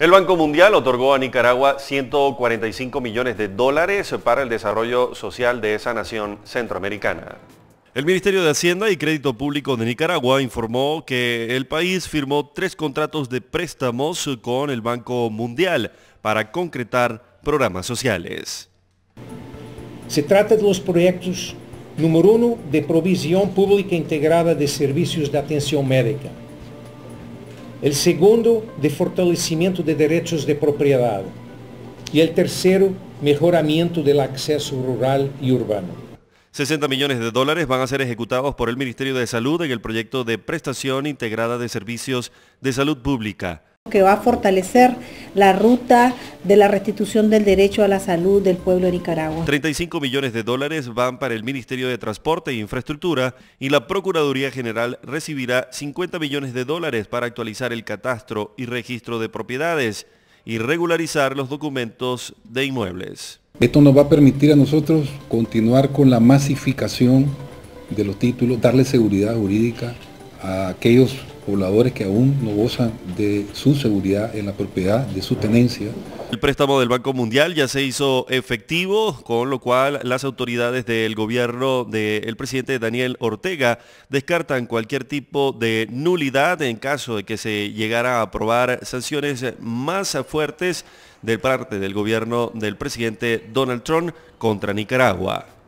El Banco Mundial otorgó a Nicaragua 145 millones de dólares para el desarrollo social de esa nación centroamericana. El Ministerio de Hacienda y Crédito Público de Nicaragua informó que el país firmó tres contratos de préstamos con el Banco Mundial para concretar programas sociales. Se trata de los proyectos número uno de provisión pública integrada de servicios de atención médica el segundo de fortalecimiento de derechos de propiedad y el tercero mejoramiento del acceso rural y urbano. 60 millones de dólares van a ser ejecutados por el Ministerio de Salud en el proyecto de prestación integrada de servicios de salud pública. Que va a fortalecer la ruta de la restitución del derecho a la salud del pueblo de Nicaragua. 35 millones de dólares van para el Ministerio de Transporte e Infraestructura y la Procuraduría General recibirá 50 millones de dólares para actualizar el catastro y registro de propiedades y regularizar los documentos de inmuebles. Esto nos va a permitir a nosotros continuar con la masificación de los títulos, darle seguridad jurídica a aquellos que aún no gozan de su seguridad en la propiedad, de su tenencia. El préstamo del Banco Mundial ya se hizo efectivo, con lo cual las autoridades del gobierno del presidente Daniel Ortega descartan cualquier tipo de nulidad en caso de que se llegara a aprobar sanciones más fuertes de parte del gobierno del presidente Donald Trump contra Nicaragua.